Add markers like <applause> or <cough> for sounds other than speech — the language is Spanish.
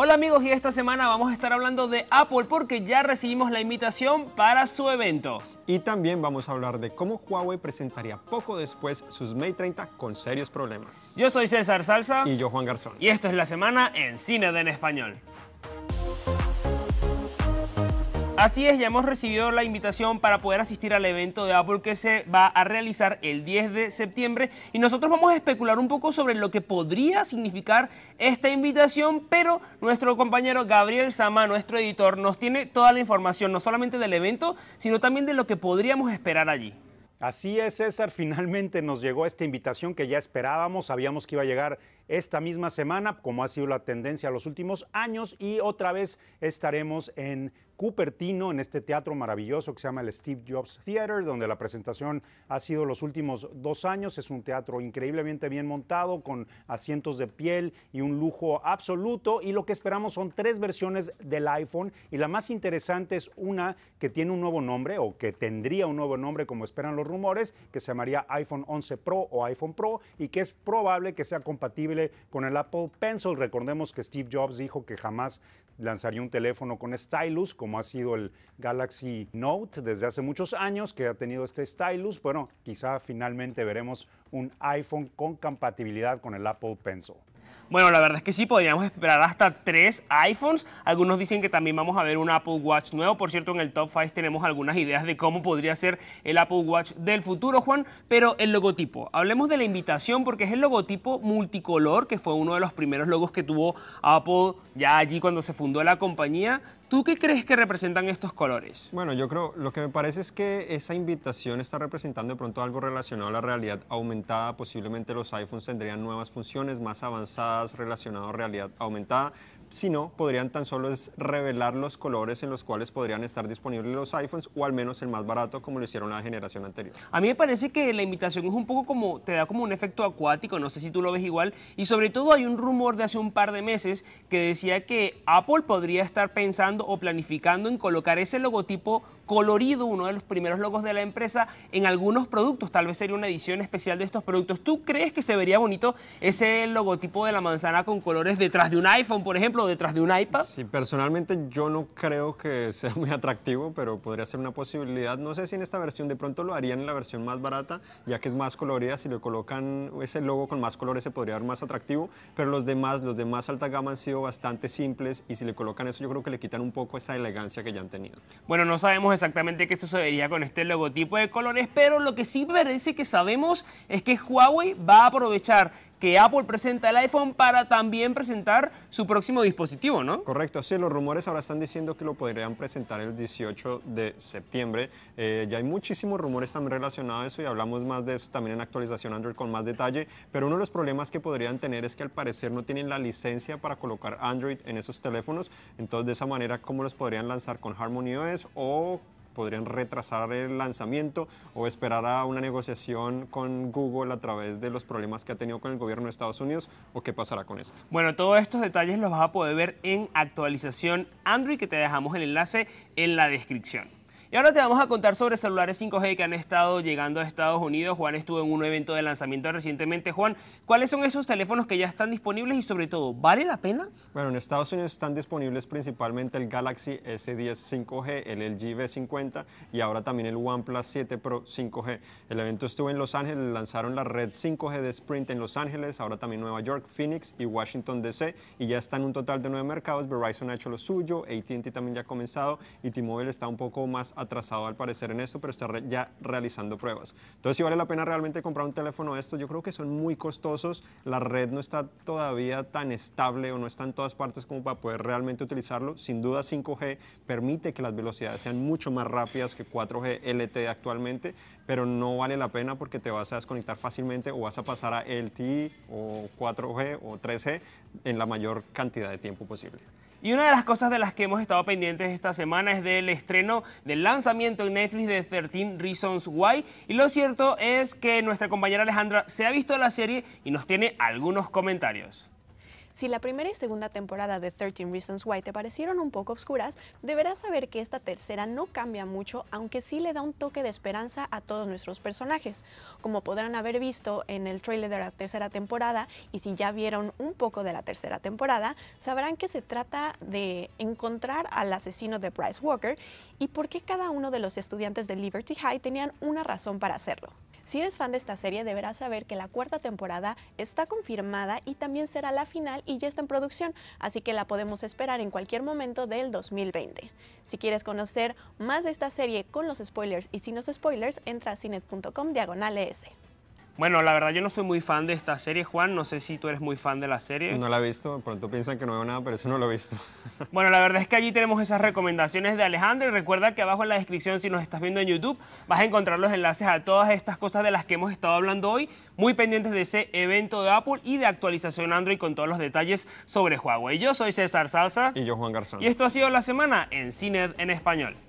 Hola amigos y esta semana vamos a estar hablando de Apple porque ya recibimos la invitación para su evento. Y también vamos a hablar de cómo Huawei presentaría poco después sus Mate 30 con serios problemas. Yo soy César Salsa. Y yo Juan Garzón. Y esto es la semana en Cine en Español. Así es, ya hemos recibido la invitación para poder asistir al evento de Apple que se va a realizar el 10 de septiembre y nosotros vamos a especular un poco sobre lo que podría significar esta invitación, pero nuestro compañero Gabriel Sama, nuestro editor, nos tiene toda la información, no solamente del evento, sino también de lo que podríamos esperar allí. Así es, César, finalmente nos llegó esta invitación que ya esperábamos, sabíamos que iba a llegar esta misma semana, como ha sido la tendencia los últimos años, y otra vez estaremos en Cupertino, en este teatro maravilloso que se llama el Steve Jobs Theater, donde la presentación ha sido los últimos dos años. Es un teatro increíblemente bien montado, con asientos de piel y un lujo absoluto. Y lo que esperamos son tres versiones del iPhone. Y la más interesante es una que tiene un nuevo nombre, o que tendría un nuevo nombre, como esperan los rumores, que se llamaría iPhone 11 Pro o iPhone Pro, y que es probable que sea compatible con el Apple Pencil. Recordemos que Steve Jobs dijo que jamás lanzaría un teléfono con stylus, como ha sido el Galaxy Note desde hace muchos años que ha tenido este stylus. Bueno, quizá finalmente veremos un iPhone con compatibilidad con el Apple Pencil. Bueno, la verdad es que sí, podríamos esperar hasta tres iPhones. Algunos dicen que también vamos a ver un Apple Watch nuevo. Por cierto, en el Top 5 tenemos algunas ideas de cómo podría ser el Apple Watch del futuro, Juan. Pero el logotipo, hablemos de la invitación porque es el logotipo multicolor que fue uno de los primeros logos que tuvo Apple ya allí cuando se fundó la compañía. ¿Tú qué crees que representan estos colores? Bueno, yo creo, lo que me parece es que esa invitación está representando de pronto algo relacionado a la realidad aumentada. Posiblemente los iPhones tendrían nuevas funciones más avanzadas relacionadas a realidad aumentada si no, podrían tan solo es revelar los colores en los cuales podrían estar disponibles los iPhones o al menos el más barato como lo hicieron la generación anterior. A mí me parece que la imitación es un poco como, te da como un efecto acuático, no sé si tú lo ves igual, y sobre todo hay un rumor de hace un par de meses que decía que Apple podría estar pensando o planificando en colocar ese logotipo colorido uno de los primeros logos de la empresa en algunos productos. Tal vez sería una edición especial de estos productos. ¿Tú crees que se vería bonito ese logotipo de la manzana con colores detrás de un iPhone, por ejemplo, o detrás de un iPad? Sí, personalmente yo no creo que <laughs> sea muy atractivo, pero podría ser una posibilidad. No sé si en esta versión de pronto lo harían en la versión más barata, ya que es más colorida. Si le colocan ese logo con más colores se podría ver más atractivo, pero los demás, los demás alta gama han sido bastante simples y si le colocan eso yo creo que le quitan un poco esa elegancia que ya han tenido. Bueno, no sabemos exactamente qué sucedería con este logotipo de colores, pero lo que sí parece que sabemos es que Huawei va a aprovechar que Apple presenta el iPhone para también presentar su próximo dispositivo, ¿no? Correcto, sí, los rumores ahora están diciendo que lo podrían presentar el 18 de septiembre. Eh, ya hay muchísimos rumores también relacionados a eso y hablamos más de eso también en actualización Android con más detalle, pero uno de los problemas que podrían tener es que al parecer no tienen la licencia para colocar Android en esos teléfonos, entonces de esa manera, ¿cómo los podrían lanzar con Harmony OS o podrían retrasar el lanzamiento o esperar a una negociación con Google a través de los problemas que ha tenido con el gobierno de Estados Unidos o qué pasará con esto. Bueno, todos estos detalles los vas a poder ver en actualización Android que te dejamos el enlace en la descripción. Y ahora te vamos a contar sobre celulares 5G que han estado llegando a Estados Unidos. Juan estuvo en un evento de lanzamiento recientemente. Juan, ¿cuáles son esos teléfonos que ya están disponibles y sobre todo, ¿vale la pena? Bueno, en Estados Unidos están disponibles principalmente el Galaxy S10 5G, el LG V50 y ahora también el OnePlus 7 Pro 5G. El evento estuvo en Los Ángeles, lanzaron la red 5G de Sprint en Los Ángeles, ahora también Nueva York, Phoenix y Washington DC y ya están un total de nueve mercados. Verizon ha hecho lo suyo, AT&T también ya ha comenzado y T-Mobile está un poco más atrasado al parecer en eso, pero está ya realizando pruebas. Entonces, si vale la pena realmente comprar un teléfono de estos, yo creo que son muy costosos, la red no está todavía tan estable o no está en todas partes como para poder realmente utilizarlo. Sin duda 5G permite que las velocidades sean mucho más rápidas que 4G LTE actualmente, pero no vale la pena porque te vas a desconectar fácilmente o vas a pasar a LTE o 4G o 3G en la mayor cantidad de tiempo posible. Y una de las cosas de las que hemos estado pendientes esta semana es del estreno del lanzamiento en Netflix de 13 Reasons Why. Y lo cierto es que nuestra compañera Alejandra se ha visto la serie y nos tiene algunos comentarios. Si la primera y segunda temporada de 13 Reasons Why te parecieron un poco oscuras, deberás saber que esta tercera no cambia mucho, aunque sí le da un toque de esperanza a todos nuestros personajes. Como podrán haber visto en el trailer de la tercera temporada, y si ya vieron un poco de la tercera temporada, sabrán que se trata de encontrar al asesino de Bryce Walker y por qué cada uno de los estudiantes de Liberty High tenían una razón para hacerlo. Si eres fan de esta serie, deberás saber que la cuarta temporada está confirmada y también será la final y ya está en producción, así que la podemos esperar en cualquier momento del 2020. Si quieres conocer más de esta serie con los spoilers y sin los spoilers, entra a cinet.com diagonal bueno, la verdad yo no soy muy fan de esta serie, Juan. No sé si tú eres muy fan de la serie. No la he visto. pronto piensan que no veo nada, pero eso no lo he visto. <laughs> bueno, la verdad es que allí tenemos esas recomendaciones de Alejandro. Y recuerda que abajo en la descripción, si nos estás viendo en YouTube, vas a encontrar los enlaces a todas estas cosas de las que hemos estado hablando hoy. Muy pendientes de ese evento de Apple y de actualización Android con todos los detalles sobre Huawei. Yo soy César Salsa. Y yo Juan Garzón. Y esto ha sido la semana en Cine en español.